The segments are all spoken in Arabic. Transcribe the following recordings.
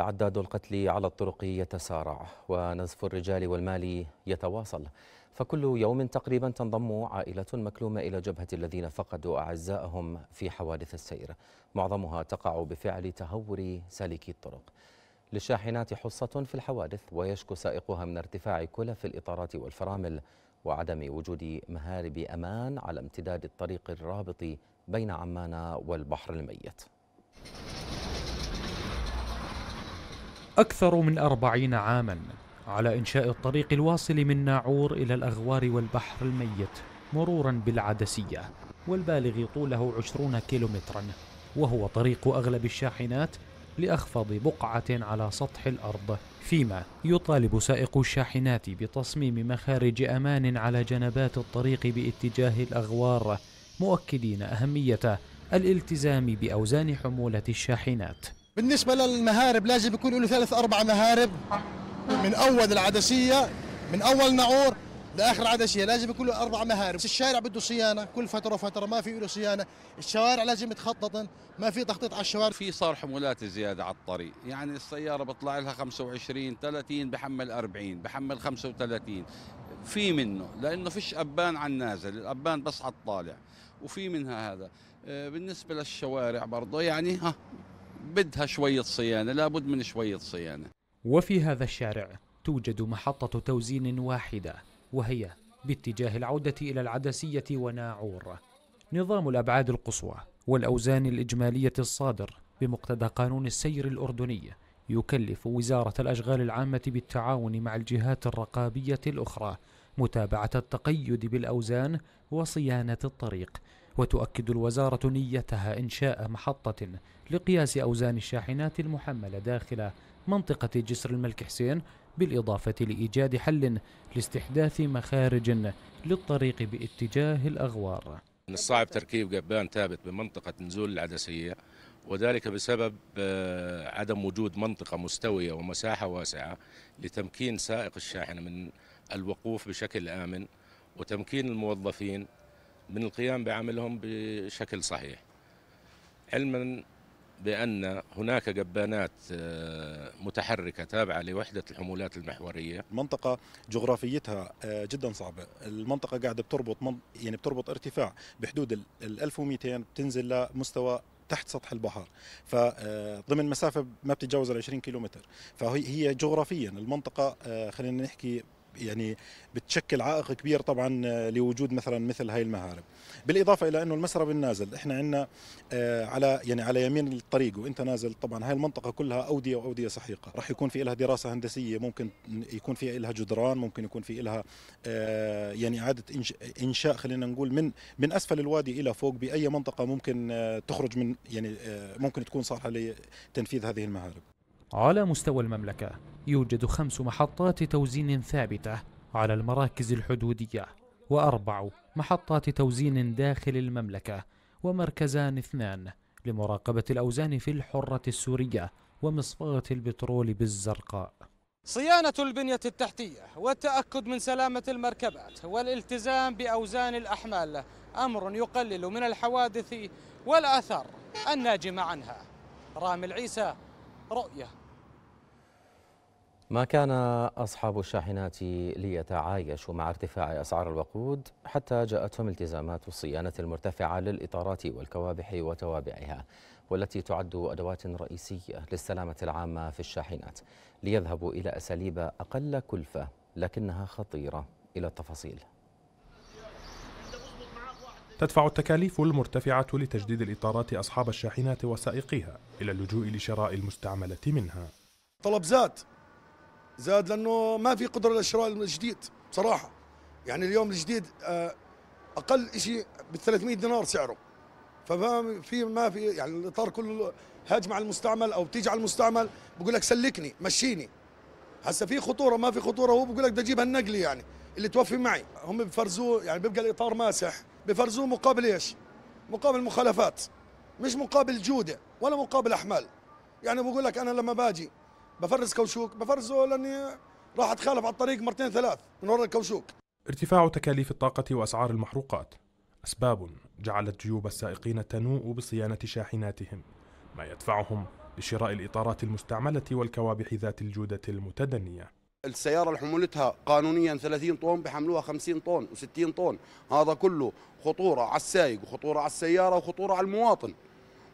عداد القتل على الطرق يتسارع ونزف الرجال والمال يتواصل فكل يوم تقريبا تنضم عائلة مكلومة إلى جبهة الذين فقدوا أعزائهم في حوادث السير معظمها تقع بفعل تهور سالكي الطرق للشاحنات حصة في الحوادث ويشكو سائقها من ارتفاع كلف الإطارات والفرامل وعدم وجود مهارب أمان على امتداد الطريق الرابط بين عمان والبحر الميت أكثر من أربعين عاما على إنشاء الطريق الواصل من ناعور إلى الأغوار والبحر الميت مرورا بالعدسية والبالغ طوله عشرون كيلومترا وهو طريق أغلب الشاحنات لأخفض بقعة على سطح الأرض فيما يطالب سائق الشاحنات بتصميم مخارج أمان على جنبات الطريق باتجاه الأغوار مؤكدين أهمية الالتزام بأوزان حمولة الشاحنات بالنسبة للمهارب لازم يكون له ثلاث أربع مهارب من أول العدسية من أول نعور لاخر عدسيه لازم يكون له اربع مهارب بس الشارع بده صيانه كل فتره وفتره ما في له صيانه الشوارع لازم تخطط ما في تخطيط على الشوارع في صار حمولات زياده على الطريق يعني السياره بطلع لها 25 30 بحمل 40 بحمل 35 في منه لانه فيش ابان على النازل الابان بس على الطالع وفي منها هذا آه، بالنسبه للشوارع برضه يعني ها بدها شوية صيانة لابد من شوية صيانة وفي هذا الشارع توجد محطة توزين واحدة وهي باتجاه العودة إلى العدسية وناعور نظام الأبعاد القصوى والأوزان الإجمالية الصادر بمقتضى قانون السير الأردني يكلف وزارة الأشغال العامة بالتعاون مع الجهات الرقابية الأخرى متابعة التقيد بالأوزان وصيانة الطريق وتؤكد الوزارة نيتها إنشاء محطة لقياس أوزان الشاحنات المحملة داخل منطقة جسر الملك حسين بالإضافة لإيجاد حل لاستحداث مخارج للطريق باتجاه الأغوار من الصعب تركيب قبان ثابت بمنطقة نزول العدسية وذلك بسبب آه، عدم وجود منطقة مستوية ومساحة واسعة لتمكين سائق الشاحنة من الوقوف بشكل آمن وتمكين الموظفين من القيام بعملهم بشكل صحيح علما بأن هناك جبانات آه، متحركة تابعة لوحدة الحمولات المحورية منطقة جغرافيتها آه، جدا صعبة المنطقة قاعدة بتربط من يعني بتربط ارتفاع بحدود ال 1200 بتنزل لمستوى تحت سطح البحر فضمن آه، مسافه ما بتتجاوز ال 20 كيلومتر فهي هي جغرافيا المنطقه خلينا نحكي يعني بتشكل عائق كبير طبعا آه، لوجود مثلا مثل هاي المهارب بالاضافه الى انه المسرب النازل احنا عندنا آه، على يعني على يمين الطريق وانت نازل طبعا هاي المنطقه كلها اوديه واوديه سحيقه راح يكون في لها دراسه هندسيه ممكن يكون في لها جدران ممكن يكون في لها آه، يعني اعاده انشاء خلينا نقول من من اسفل الوادي الى فوق باي منطقه ممكن تخرج من يعني ممكن تكون صالحه لتنفيذ هذه المهارب على مستوى المملكة يوجد خمس محطات توزين ثابتة على المراكز الحدودية وأربع محطات توزين داخل المملكة ومركزان اثنان لمراقبة الأوزان في الحرة السورية ومصفاة البترول بالزرقاء صيانة البنية التحتية والتأكد من سلامة المركبات والالتزام بأوزان الأحمال أمر يقلل من الحوادث والآثار الناجمة عنها رامي العيسى رؤية ما كان أصحاب الشاحنات ليتعايشوا مع ارتفاع أسعار الوقود حتى جاءتهم التزامات الصيانة المرتفعة للإطارات والكوابح وتوابعها والتي تعد أدوات رئيسية للسلامة العامة في الشاحنات ليذهبوا إلى أساليب أقل كلفة لكنها خطيرة إلى التفاصيل تدفع التكاليف المرتفعة لتجديد الإطارات أصحاب الشاحنات وسائقيها إلى اللجوء لشراء المستعملة منها طلب زاد زاد لانه ما في قدره لشراء الجديد بصراحه يعني اليوم الجديد آه، اقل شيء ب 300 دينار سعره فما في ما في يعني الاطار كله هاجم على المستعمل او بتيجي على المستعمل بقول لك سلكني مشيني هسه في خطوره ما في خطوره هو بقول لك بدي اجيب هالنقله يعني اللي توفي معي هم بفرزوه يعني بيبقى الاطار ماسح بفرزوه مقابل ايش؟ مقابل مخالفات مش مقابل جوده ولا مقابل احمال يعني بقول لك انا لما باجي بفرز كوشوك بفرزه لاني راح اتخالف على الطريق مرتين ثلاث من وراء الكوشوك ارتفاع تكاليف الطاقة وأسعار المحروقات أسباب جعلت جيوب السائقين تنوء بصيانة شاحناتهم ما يدفعهم لشراء الإطارات المستعملة والكوابح ذات الجودة المتدنية السيارة اللي حمولتها قانونيا 30 طن بحملوها 50 طن و60 طن هذا كله خطورة على السائق وخطورة على السيارة وخطورة على المواطن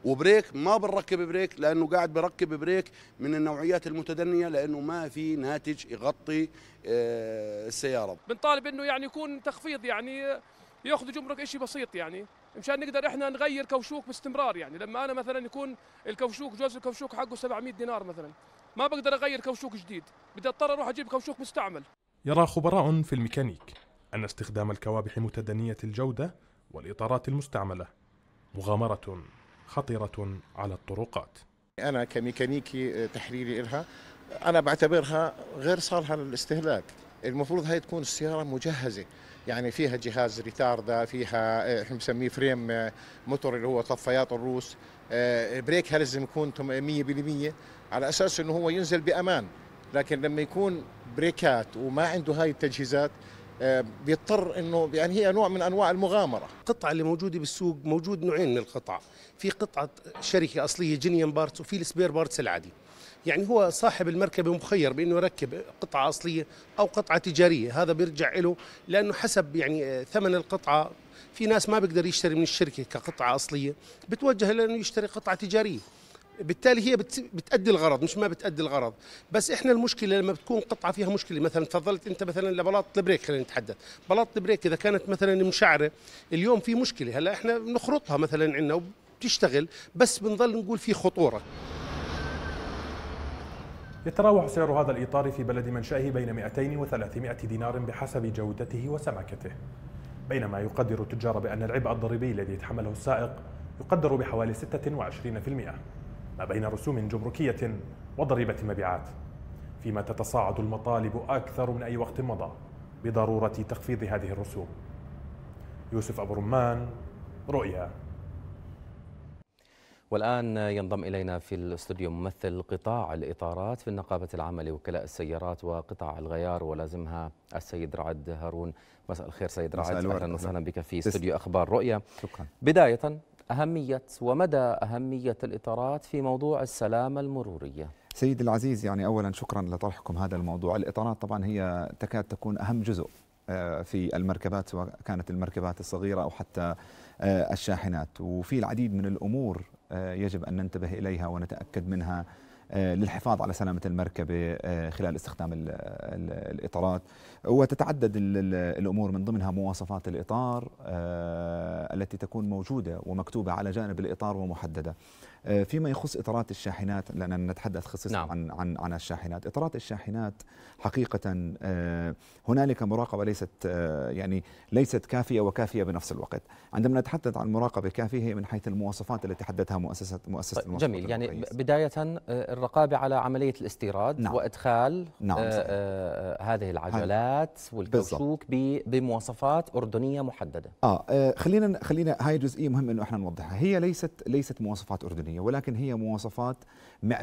وبريك ما بنركب بريك لانه قاعد بركب بريك من النوعيات المتدنيه لانه ما في ناتج يغطي آه، السياره بنطالب انه يعني يكون تخفيض يعني ياخذوا جمرك شيء بسيط يعني مشان نقدر احنا نغير كوشوك باستمرار يعني لما انا مثلا يكون الكوشوك جوز الكوشوك حقه 700 دينار مثلا ما بقدر اغير كوشوك جديد بدي اضطر اروح اجيب كوشوك مستعمل يرى خبراء في الميكانيك ان استخدام الكوابح متدنيه الجوده والاطارات المستعمله مغامره خطرة على الطرقات أنا كميكانيكي آه، تحليلي إلها أنا بعتبرها غير صالحة للاستهلاك المفروض هاي تكون السيارة مجهزة يعني فيها جهاز ريتاردا فيها آه، احنا بنسميه فريم آه، موتور اللي هو طفايات الروس بريكها لازم يكون 100% على أساس أنه هو ينزل بأمان لكن لما يكون بريكات وما عنده هاي التجهيزات بيضطر انه يعني هي نوع من انواع المغامره القطعه اللي موجوده بالسوق موجود نوعين من القطع في قطعه شركه اصليه جنيان بارتس وفي السبير بارتس العادي يعني هو صاحب المركبة مخير بأنه يركب قطعة أصلية أو قطعة تجارية هذا بيرجع له لأنه حسب يعني ثمن القطعة في ناس ما بيقدر يشتري من الشركة كقطعة أصلية بتوجه لأنه يشتري قطعة تجارية بالتالي هي بتأدي الغرض مش ما بتأدي الغرض بس احنا المشكله لما بتكون قطعه فيها مشكله مثلا تفضلت انت مثلا لبلاط البريك خلينا نتحدث بلاط البريك اذا كانت مثلا مشعره اليوم في مشكله هلا احنا بنخرطها مثلا عندنا بتشتغل بس بنظل نقول في خطوره يتراوح سعر هذا الإطار في بلد منشأه بين 200 و 300 دينار بحسب جودته وسماكته بينما يقدر التجار بأن العبء الضريبي الذي يتحمله السائق يقدر بحوالي 26% ما بين رسوم جمركية وضريبة مبيعات فيما تتصاعد المطالب أكثر من أي وقت مضى بضرورة تخفيض هذه الرسوم يوسف أبو رمان رؤيا والآن ينضم إلينا في الاستوديو ممثل قطاع الإطارات في النقابة العامة لوكلاء السيارات وقطاع الغيار ولازمها السيد رعد هارون مساء الخير سيد رعد أهلا وسهلا بك في استوديو أخبار رؤية شكرا بداية أهمية ومدى أهمية الإطارات في موضوع السلامة المرورية سيدي العزيز يعني أولا شكرا لطرحكم هذا الموضوع الإطارات طبعا هي تكاد تكون أهم جزء آه، في المركبات سواء كانت المركبات الصغيرة أو حتى آه، الشاحنات وفي العديد من الأمور آه، يجب أن ننتبه إليها ونتأكد منها آه، للحفاظ على سلامة المركبة آه، خلال استخدام الإطارات وتتعدد الأمور من ضمنها مواصفات الإطار آه، التي تكون موجودة ومكتوبة على جانب الإطار ومحددة فيما يخص إطارات الشاحنات لأننا نتحدث خصيصا نعم. عن, عن, عن الشاحنات إطارات الشاحنات حقيقة هنالك مراقبة ليست يعني ليست كافية وكافية بنفس الوقت عندما نتحدث عن مراقبة كافية من حيث المواصفات التي حددها مؤسسة مؤسسة طيب، جميل يعني بداية الرقابة على عملية الاستيراد نعم. وإدخال نعم. آآ آه، آآ آه، هذه العجلات هاي. والكوشوك بمواصفات أردنية محددة آه, آه خلينا خلينا هاي جزئية مهمة إنه إحنا نوضحها هي ليست ليست مواصفات أردنية ولكن هي مواصفات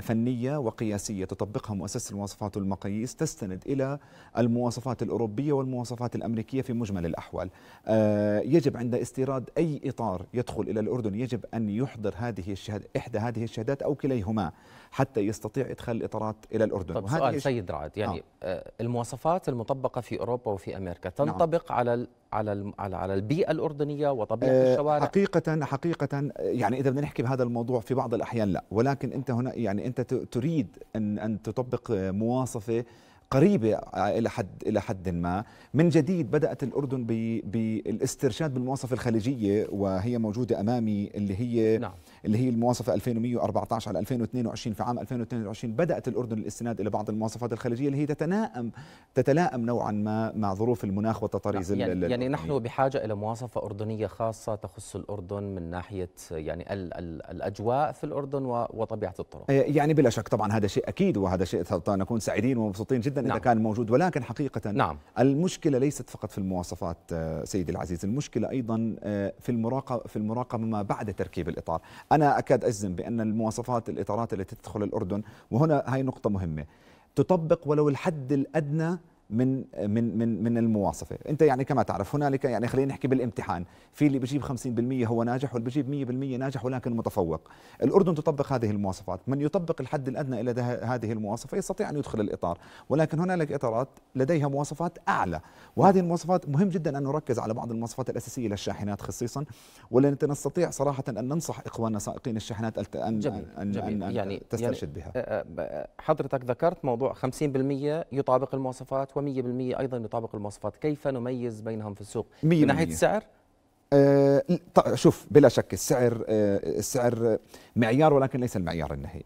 فنية وقياسية تطبقها مؤسسة المواصفات والمقاييس تستند إلى المواصفات الأوروبية والمواصفات الأمريكية في مجمل الأحوال آه، يجب عند استيراد أي إطار يدخل إلى الأردن يجب أن يحضر هذه الشهادة إحدى هذه الشهادات أو كليهما حتى يستطيع إدخال الإطارات إلى الأردن طب سؤال سيد رعد يعني آه. آه. المواصفات المطبقة في أوروبا وفي أمريكا نعم. تنطبق نعم. على على على على البيئه الاردنيه وطبيعه آه، الشوارع حقيقه حقيقه يعني اذا بدنا نحكي بهذا الموضوع في بعض الاحيان لا ولكن انت هنا يعني انت تريد ان ان تطبق مواصفه قريبة إلى حد إلى حد ما، من جديد بدأت الأردن بالاسترشاد بالمواصفة الخليجية وهي موجودة أمامي اللي هي نعم. اللي هي المواصفة 2114 على 2022 في عام 2022 بدأت الأردن الاستناد إلى بعض المواصفات الخليجية اللي هي تتناءم تتلائم نوعا ما مع ظروف المناخ والتطاريز يعني, ال يعني نحن بحاجة إلى مواصفة أردنية خاصة تخص الأردن من ناحية يعني ال ال الأجواء في الأردن وطبيعة الطرق آه، يعني بلا شك طبعا هذا شيء أكيد وهذا شيء نكون سعيدين ومبسوطين جدا نعم. إذا كان موجود ولكن حقيقة نعم. المشكلة ليست فقط في المواصفات آه، سيدي العزيز المشكلة أيضا آه، في المراقبة في المراقبة ما بعد تركيب الإطار أنا أكاد أجزم بأن المواصفات الإطارات التي تدخل الأردن وهنا هاي نقطة مهمة تطبق ولو الحد الأدنى من من من من المواصفه انت يعني كما تعرف هنالك يعني خلينا نحكي بالامتحان في اللي بجيب 50% هو ناجح واللي بجيب 100% ناجح ولكن متفوق الاردن تطبق هذه المواصفات من يطبق الحد الادنى الى هذه المواصفه يستطيع ان يدخل الاطار ولكن هنالك اطارات لديها مواصفات اعلى وهذه المواصفات مهم جدا ان نركز على بعض المواصفات الاساسيه للشاحنات خصيصا ولن نستطيع صراحه ان ننصح اخواننا سائقين الشاحنات ان جميل. ان, جميل. أن يعني تسترشد يعني بها آه، آه، حضرتك ذكرت موضوع 50% يطابق المواصفات و100% ايضا يطابق المواصفات كيف نميز بينهم في السوق من ناحيه السعر آه شوف بلا شك السعر آه السعر معيار ولكن ليس المعيار النهائي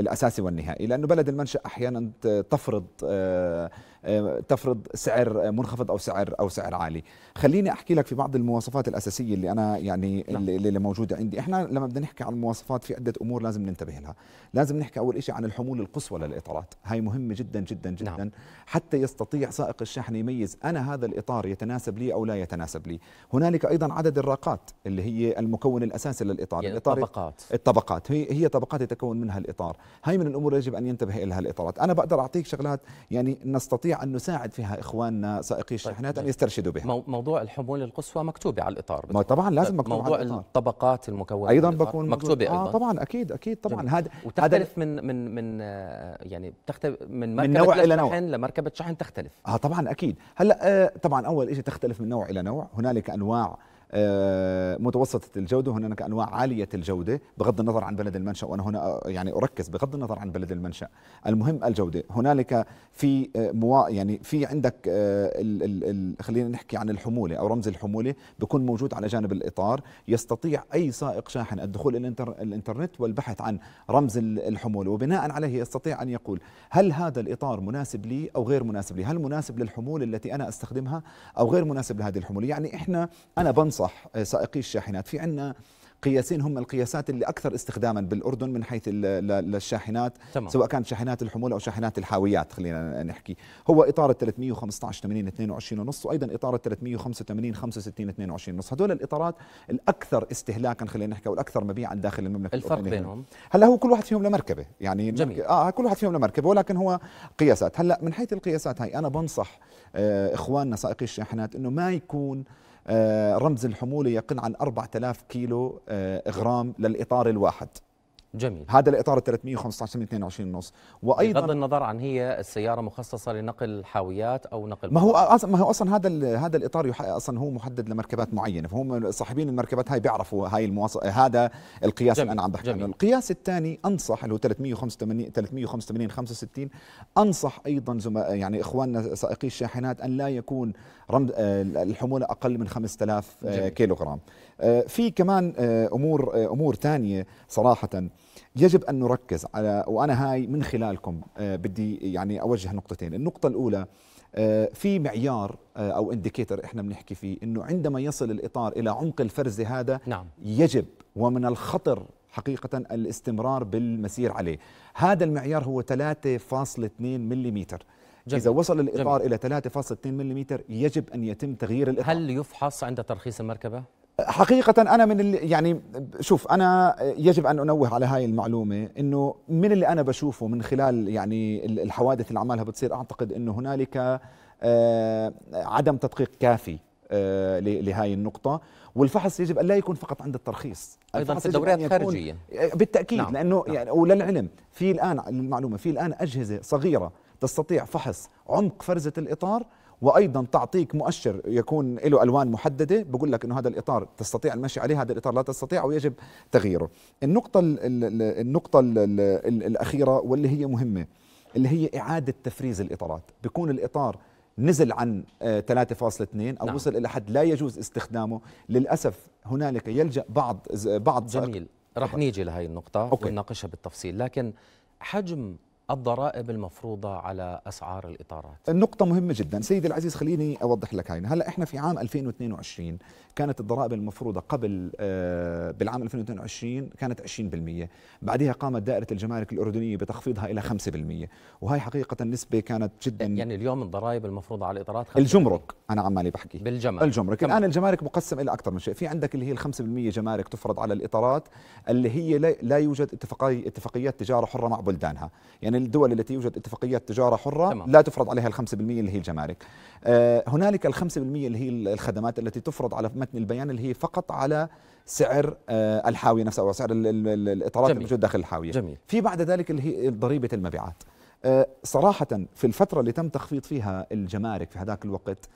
الاساسي والنهائي لانه بلد المنشا احيانا تفرض آه، آه، تفرض سعر منخفض او سعر او سعر عالي خليني احكي لك في بعض المواصفات الاساسيه اللي انا يعني نعم. اللي موجوده عندي احنا لما بدنا نحكي عن المواصفات في عده امور لازم ننتبه لها لازم نحكي اول شيء عن الحمول القصوى للاطارات هاي مهمه جدا جدا نعم. جدا نعم. حتى يستطيع سائق الشحن يميز انا هذا الاطار يتناسب لي او لا يتناسب لي هنالك ايضا عدد الراقات اللي هي المكون الاساسي للاطار يعني الاطار الطبقات طبقات هي هي طبقات يتكون منها الاطار هاي من الامور يجب ان ينتبه لها الاطارات انا بقدر اعطيك شغلات يعني نستطيع ان نساعد فيها اخواننا سائقي الشاحنات طيب. ان يسترشدوا بها موضوع الحمول القصوى مكتوبه على الاطار ما طبعا لازم طيب، مكتوب موضوع على الإطار. الطبقات المكونه ايضا بكون مكتوبه آه طبعا اكيد اكيد طبعا هذا وتختلف من من من آه، يعني بتختلف من مركبه من نوع الى نوع لمركبه شحن تختلف اه طبعا اكيد هلا آه طبعا اول شيء تختلف من نوع الى نوع هنالك انواع آه، متوسطة الجودة هناك أنواع عالية الجودة بغض النظر عن بلد المنشأ وأنا هنا آه، يعني أركز بغض النظر عن بلد المنشأ المهم الجودة هنالك في آه، موا يعني في عندك ال ال ال خلينا نحكي عن الحمولة أو رمز الحمولة بيكون موجود على جانب الإطار يستطيع أي سائق شاحن الدخول إلى الإنترنت والبحث عن رمز الحمولة وبناء عليه يستطيع أن يقول هل هذا الإطار مناسب لي أو غير مناسب لي هل مناسب للحمولة التي أنا أستخدمها أو غير مناسب لهذه الحمولة يعني إحنا أنا بنص انصح سائقي الشاحنات في عندنا قياسين هم القياسات اللي اكثر استخداما بالاردن من حيث للشاحنات تمام. سواء كانت شاحنات الحموله او شاحنات الحاويات خلينا نحكي هو اطار ال 315 80 22 ونص وايضا اطار ال 385 65 22 ونص هذول الاطارات الاكثر استهلاكا خلينا نحكي والاكثر مبيعا داخل المملكه الفرق بينهم هلا هو كل واحد فيهم لمركبه يعني جميل. اه كل واحد فيهم لمركبه ولكن هو قياسات هلا من حيث القياسات هاي انا بنصح آه، اخواننا سائقي الشاحنات انه ما يكون آه، رمز الحمولة يقل عن 4000 كيلو آه، غرام للإطار الواحد جميل هذا الاطار 315 من 22 ونص وايضا بغض النظر عن هي السياره مخصصه لنقل حاويات او نقل ما هو أصلاً ما هو اصلا هذا هذا الاطار اصلا هو محدد لمركبات معينه فهم صاحبين المركبات هاي بيعرفوا هاي المواص... هذا القياس اللي انا عم بحكي عنه القياس الثاني انصح اللي هو 385 385 65 انصح ايضا زم... يعني اخواننا سائقي الشاحنات ان لا يكون رمز آه، الحمولة أقل من 5000 آه، كيلوغرام آه، في كمان أمور أمور ثانية صراحة يجب أن نركز على وأنا هاي من خلالكم بدي يعني أوجه نقطتين النقطة الأولى في معيار او انديكيتر احنا بنحكي فيه انه عندما يصل الاطار الى عمق الفرزه هذا نعم. يجب ومن الخطر حقيقة الاستمرار بالمسير عليه هذا المعيار هو 3.2 ملم جميل. إذا وصل الإطار جميل. إلى 3.2 ملم يجب أن يتم تغيير الإطار هل يفحص عند ترخيص المركبة؟ حقيقة أنا من اللي يعني شوف أنا يجب أن أنوه على هاي المعلومة إنه من اللي أنا بشوفه من خلال يعني الحوادث اللي عمالها بتصير أعتقد إنه هنالك آه، عدم تدقيق كافي آه، لهاي النقطة والفحص يجب أن لا يكون فقط عند الترخيص أيضا في الدوريات الخارجية آه، بالتأكيد نعم. لأنه نعم. يعني وللعلم في الآن المعلومة في الآن أجهزة صغيرة تستطيع فحص عمق فرزة الإطار وايضا تعطيك مؤشر يكون له الوان محدده بقول لك انه هذا الاطار تستطيع المشي عليه هذا الاطار لا تستطيع ويجب تغييره النقطه الـ ال النقطه الـ الـ الاخيره واللي هي مهمه اللي هي اعاده تفريز الاطارات بيكون الاطار نزل عن 3.2 آه، او نعم. وصل الى حد لا يجوز استخدامه للاسف هنالك يلجا بعض آه، بعض جميل رح نيجي لهي النقطه ونناقشها بالتفصيل لكن حجم الضرائب المفروضة على أسعار الإطارات النقطة مهمة جدا سيدي العزيز خليني أوضح لك هاي هلأ إحنا في عام 2022 كانت الضرائب المفروضة قبل آه بالعام 2022 كانت 20% بعدها قامت دائرة الجمارك الأردنية بتخفيضها إلى 5% وهي حقيقة النسبة كانت جدا يعني اليوم الضرائب المفروضة على الإطارات الجمرك أنا عمالي بحكي بالجمرك الجمرك الآن الجمارك مقسم إلى أكثر من شيء في عندك اللي هي ال 5% جمارك تفرض على الإطارات اللي هي لا يوجد اتفاقي اتفاقيات تجارة حرة مع بلدانها يعني من الدول التي يوجد اتفاقيات تجارة حرة تمام. لا تفرض عليها الخمسة بالمئة اللي هي الجمارك آه، هنالك الخمسة بالمئة اللي هي الخدمات التي تفرض على متن البيان اللي هي فقط على سعر آه، الحاوية نفسها أو سعر الإطارات الموجودة داخل الحاوية جميل. في بعد ذلك اللي هي ضريبة المبيعات آه، صراحة في الفترة اللي تم تخفيض فيها الجمارك في هذاك الوقت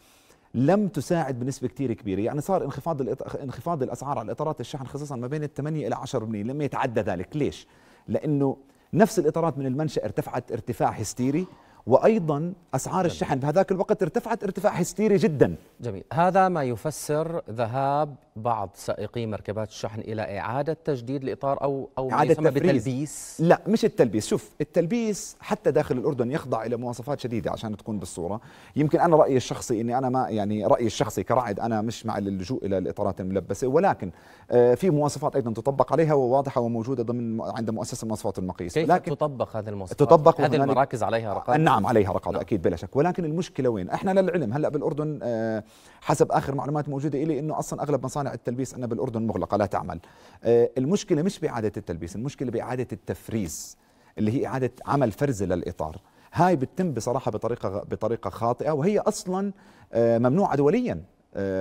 لم تساعد بنسبة كتير كبيرة يعني صار انخفاض انخفاض الأسعار على إطارات الشحن خصوصا ما بين 8 إلى 10% لم يتعدى ذلك ليش؟ لأنه نفس الإطارات من المنشأ ارتفعت ارتفاع هستيري وايضا اسعار جميل. الشحن بهذاك الوقت ارتفعت ارتفاع هستيري جدا جميل هذا ما يفسر ذهاب بعض سائقي مركبات الشحن الى اعاده تجديد الاطار او او إعادة يسمى لا مش التلبيس شوف التلبيس حتى داخل الاردن يخضع الى مواصفات شديده عشان تكون بالصوره يمكن انا رايي الشخصي اني انا ما يعني رايي الشخصي كرعد انا مش مع اللجوء الى الاطارات الملبسه ولكن آه، في مواصفات ايضا تطبق عليها وواضحه وموجوده ضمن عند مؤسسه مواصفات المقاييس كيف لكن تطبق هذه المواصفات تطبق هذه المراكز عليها رقابه نعم عليها رقابه نعم. اكيد بلا شك ولكن المشكله وين احنا للعلم هلا بالاردن آه، حسب اخر معلومات موجوده الي انه اصلا اغلب مصانع التلبيس أنا بالاردن مغلقه لا تعمل آه، المشكله مش باعاده التلبيس المشكله باعاده التفريز اللي هي اعاده عمل فرزه للاطار هاي بتتم بصراحه بطريقه بطريقه خاطئه وهي اصلا آه، ممنوعه دوليا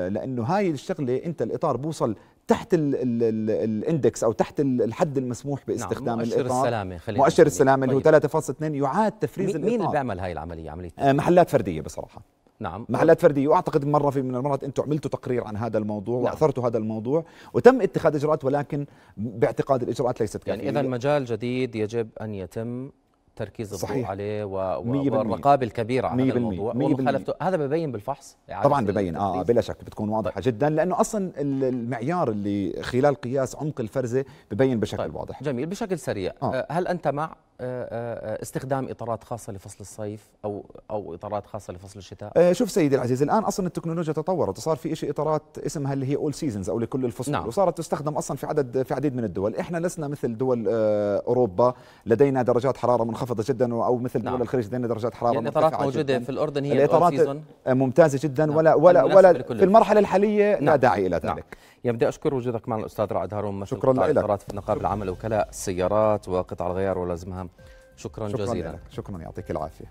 لانه هاي الشغله انت الاطار بوصل تحت الاندكس او تحت الحد المسموح نعم، باستخدام نعم مؤشر الاطار السلامه خلينا مؤشر السلامه اللي هو 3.2 طيب. يعاد تفريز مين الاطار مين اللي بيعمل هاي العمليه عمليه آه، محلات فرديه بصراحه نعم محلات فرديه واعتقد مره في من المرات انتم عملتوا تقرير عن هذا الموضوع نعم. واثرتوا هذا الموضوع وتم اتخاذ اجراءات ولكن باعتقاد الاجراءات ليست يعني كافيه يعني اذا مجال جديد يجب ان يتم تركيز الضوء عليه و... والرقابه الكبيره على الموضوع ومخالفته هذا ببين بالفحص طبعا ببين اه بلا شك بتكون طيب. واضحه طيب. جدا لانه اصلا المعيار اللي خلال قياس عمق الفرزه ببين بشكل طيب. واضح جميل بشكل سريع آه. آه، هل انت مع آه، آه، آه، استخدام اطارات خاصه لفصل الصيف او او اطارات خاصه لفصل الشتاء؟ شوف سيدي العزيز الان اصلا التكنولوجيا تطورت وصار في شيء اطارات اسمها اللي هي اول سيزونز او لكل الفصول نعم. وصارت تستخدم اصلا في عدد في عديد من الدول، احنا لسنا مثل دول اوروبا لدينا درجات حراره منخفضه جدا او مثل نعم. دول الخليج لدينا درجات حراره يعني الاطارات موجوده جداً. في الاردن هي الاطارات ممتازه جدا نعم. ولا ولا ولا في المرحله الحاليه نعم. لا داعي الى نعم. ذلك. نعم. يعني بدي اشكر وجودك معنا الاستاذ رائد هارون شكرا لك القرارات في نقابه العمل وكلاء السيارات وقطع الغيار ولازمها شكرا, شكرا جزيلا لك. شكرا يعطيك العافيه